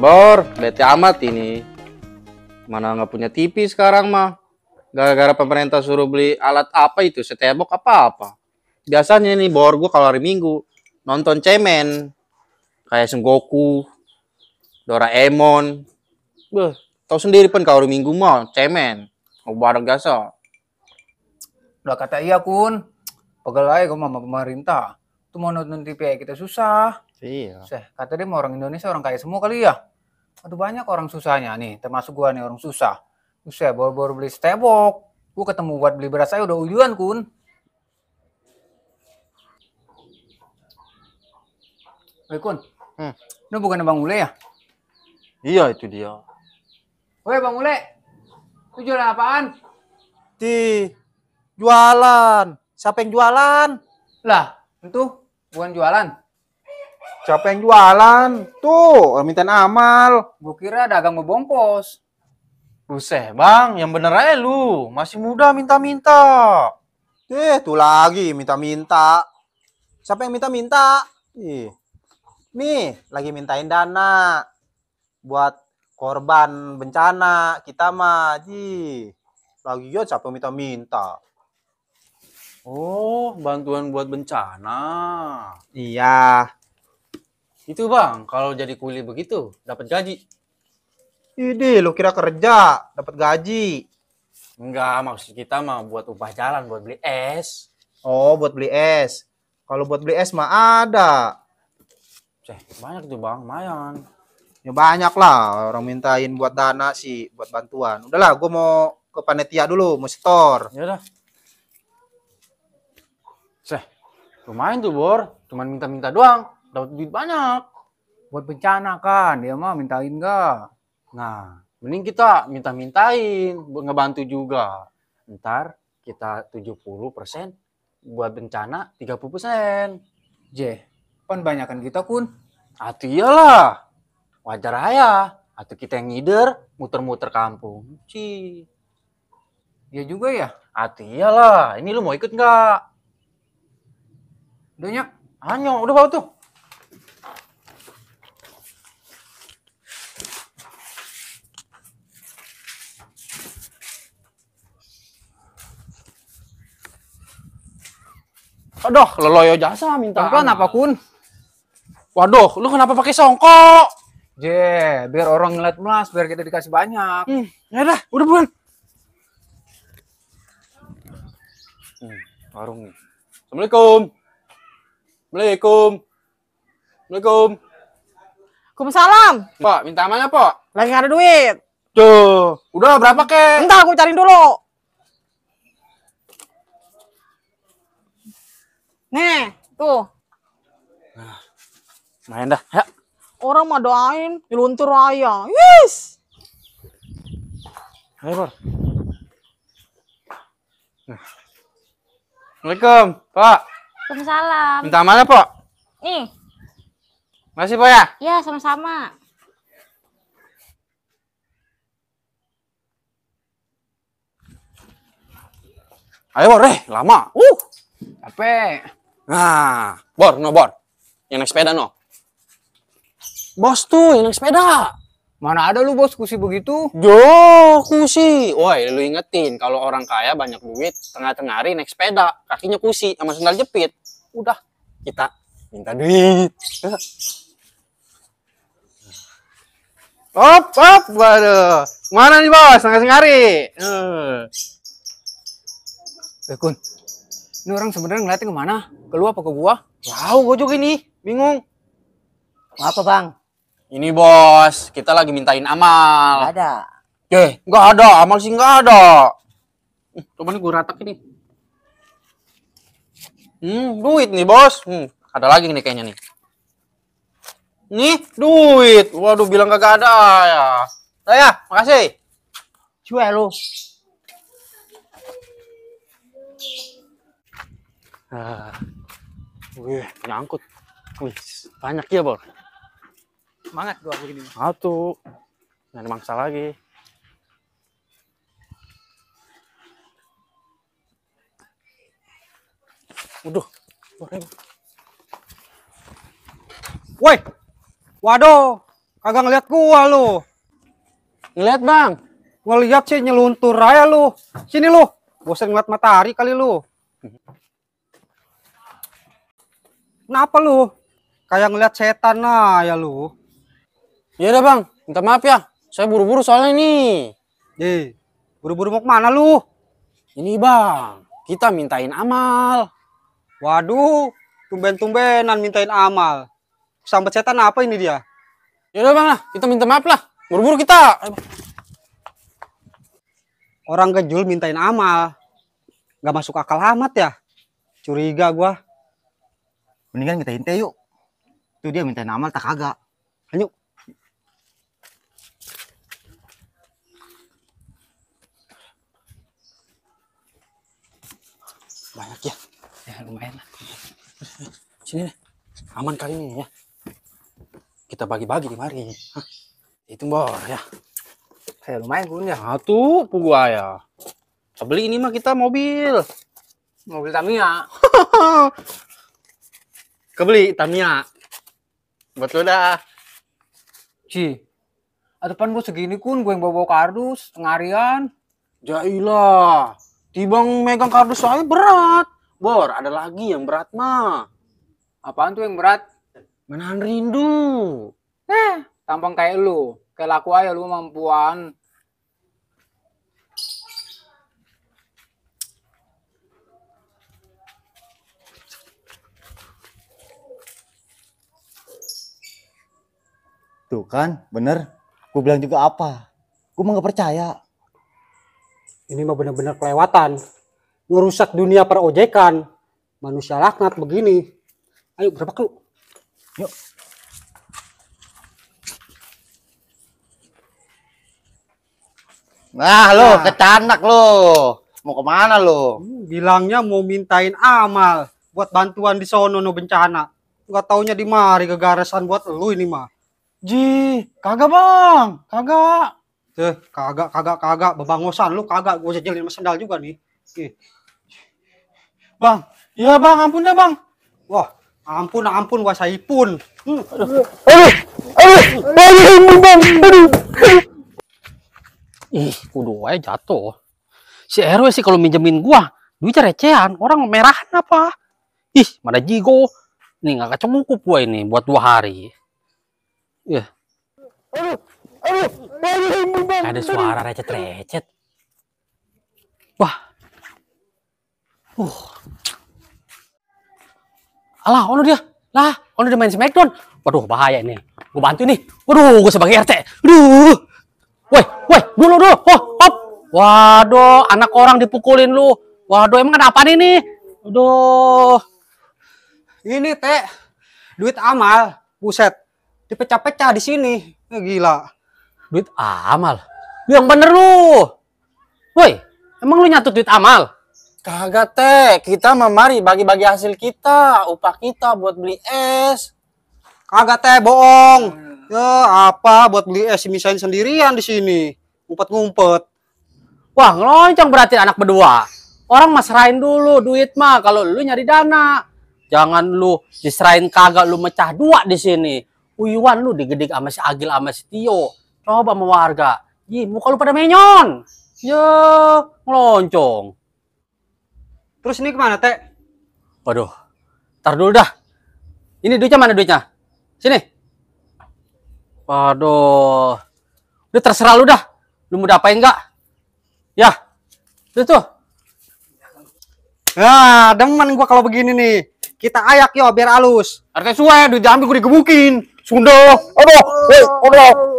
Bor, bete amat ini. Mana nggak punya TV sekarang mah. Gara-gara pemerintah suruh beli alat apa itu, setebok apa-apa. Biasanya nih Bor, gue kalau hari Minggu nonton cemen. Kayak Sengoku, Doraemon. Beh, tau sendiri pun kalau hari Minggu mah cemen. Barang biasa. Udah kata iya kun, pegel aja gue sama pemerintah. Tuh mau nonton TV kita susah. Iya. Seh, kata dia mau orang Indonesia orang kaya semua kali ya. Aduh banyak orang susahnya nih, termasuk gua nih orang susah. Susah baru-baru beli stebok. Gua ketemu buat beli beras saya udah uyuan, Kun. Hei eh, Kun. Hmm. ini bukan Bang Ule ya? Iya, itu dia. Woi, Bang Ule. itu jualan apaan? Di jualan. Siapa yang jualan? Lah, itu bukan jualan. Siapa yang jualan? Tuh, minta amal. gua kira dagang mau bongkos. Buset, Bang, yang bener aja lu. Masih muda minta-minta. Eh, tuh lagi minta-minta. Siapa yang minta-minta? Ih. Nih, lagi mintain dana buat korban bencana kita mah, ji. Lagi ya siapa minta-minta? Oh, bantuan buat bencana. Iya, itu bang, kalau jadi kuli begitu, dapat gaji. Ini lo kira kerja, dapat gaji. Enggak, maksud kita mah buat upah jalan, buat beli es. Oh, buat beli es. Kalau buat beli es mah ada. Ceh, banyak tuh bang, mayan. Ya banyak lah orang mintain buat dana sih, buat bantuan. Udahlah, gue mau ke panitia dulu, mau setor. Ya udah. Ceh, lumayan tuh Bor, cuman minta-minta doang dapat duit banyak buat bencana kan dia mah mintain enggak nah mending kita minta-mintain ngebantu juga ntar kita 70% buat bencana 30% J, pan banyakan kita pun? atau iyalah, wajar aja. Atu kita yang ngider, muter-muter kampung. Ci. Ya juga ya. atau iyalah, ini lu mau ikut nggak? Udah nyak, hanya udah bawa tuh. Aduh, leloyo jasa minta. Apa apa kun? Waduh, lu kenapa pakai songkok? Je, biar orang ngeliat melas, biar kita dikasih banyak. Hmm, ya udah, udah buruan. Hmm, warung nih. Assalamualaikum. Assalamualaikum. Assalamualaikum. Kumsalam. Pak, minta amannya, Pak. Lagi ada duit. Tuh, udah berapa, kek? Entar, aku cariin dulu. Nih, tuh. Nah, main dah, ya. Orang mah doain diluntur raya. Yes. Ayo, Pak. Nah. Assalamualaikum, Pak. Waalaikumsalam. Minta mana, ya, Pak? Nih. Masih, Pak ya? Iya, sama-sama. Ayo, pak, eh, lama. Uh. Capek. Nah, Bor, no Bor. Yang naik sepeda no. Bos tuh yang naik sepeda. Mana ada lu bos kusi begitu? Jo, kusi. Woi, lu ingetin kalau orang kaya banyak duit, tengah-tengah hari naik sepeda, kakinya kusi sama sandal jepit. Udah, kita minta duit. Op, op, waduh. Mana nih bos, tengah-tengah hari? Eh, eh Kun, ini orang sebenarnya ngeliatin kemana? Ke lu apa ke gua? Tahu gua juga ini. Bingung. Apa bang? Ini bos, kita lagi mintain amal. Gak ada. Eh, nggak ada. Amal sih nggak ada. coba nih gua ratak ini. Hmm, duit nih bos. Hmm, ada lagi nih kayaknya nih. Nih, duit. Waduh, bilang kagak ada ya. Saya, makasih. Cuek lu ah, wih, nyangkut. Wih, banyak ya, Bor. Semangat gua begini. Satu. Dan mangsa lagi. Waduh, goreng. Woi. Waduh, kagak ngeliat gua lu. Ngeliat, Bang. Ngeliat sih nyeluntur aja lu. Sini lu. Bosan ngeliat matahari kali lu. Kenapa lu? Kayak ngeliat setan lah ya lu. Iya deh bang, minta maaf ya. Saya buru-buru soalnya ini. Eh, buru-buru mau kemana lu? Ini bang, kita mintain amal. Waduh, tumben-tumbenan mintain amal. Sampai setan apa ini dia? Ya udah bang lah, kita minta maaf lah. Buru-buru kita. Orang kejul mintain amal. Gak masuk akal amat ya. Curiga gua mendingan kita hinte yuk tuh dia minta nama tak kagak ayo banyak ya ya lumayan lah sini nih. aman kali ini ya kita bagi-bagi di mari Hah. itu bor ya saya lumayan punya satu pugu ya beli ini mah kita mobil mobil Tamiya Kebeli Tamiya. Buat lu dah. Ci. Atapan gue segini kun gue yang bawa, -bawa kardus ngarian. Jailah. Tibang megang kardus soalnya berat. Bor, ada lagi yang berat mah. Apaan tuh yang berat? Menahan rindu. Eh, tampang kayak lu. Kayak laku aja lu mampuan. Tuh kan, bener. Gue bilang juga apa. Gue mah gak percaya. Ini mah bener-bener kelewatan. Ngerusak dunia perojekan. Manusia laknat begini. Ayo, berapa lu, Yuk. Nah, lo nah. kecanak lo. Mau kemana lo? Hmm, bilangnya mau mintain amal buat bantuan di sono no bencana. Enggak taunya di mari garasan buat lu ini mah. Ji, kagak bang, kagak. Tuh, kagak, kagak, kagak. Bebangosan lu kagak. Gue sejelin sama sendal juga nih. Ih. Bang, iya bang, ampun deh bang. Wah, ampun, ampun, gua saipun. Hmm. Aduh, aduh, aduh, aduh, bang, aduh. Ih, kudu aja jatuh. Si RW sih kalau minjemin gua, duitnya recehan. Orang merah apa? Ih, mana jigo. Nih, gak kecukup gua ini buat dua hari. Iya. Aduh, aduh, aduh, Ada suara recet-recet. Wah. Uh. Alah, ono dia. Lah, ono dia main Smackdown. Waduh, bahaya ini. Gue bantu nih. Waduh, gue sebagai RT. Aduh. Woi, woi, dulu dulu. Oh, op. Waduh, anak orang dipukulin lu. Waduh, emang ada apa ini? Aduh. Ini, Teh. Duit amal. Buset dipecah-pecah di sini. Ya, gila. Duit amal. Lu yang bener lu. Woi, emang lu nyatut duit amal? Kagak teh, kita memari bagi-bagi hasil kita, upah kita buat beli es. Kagak teh, bohong. Hmm. Ya apa buat beli es misalnya sendirian di sini, ngumpet-ngumpet. Wah ngeloncang berarti anak berdua. Orang masrahin dulu duit mah kalau lu nyari dana. Jangan lu diserahin kagak lu mecah dua di sini. Uyuan lu digedek sama si Agil sama si Tio. Coba sama warga. Ih, muka lu pada menyon. Ya, ngeloncong. Terus ini kemana, Teh? Waduh, tar dulu dah. Ini duitnya mana duitnya? Sini. Waduh. Udah terserah lu dah. Lu mau dapain enggak? Ya. Itu tuh. Nah, demen gua kalau begini nih. Kita ayak yo biar halus. Artinya suwe, ya, duit diambil gue digebukin. 通知，阿宝，喂，通知。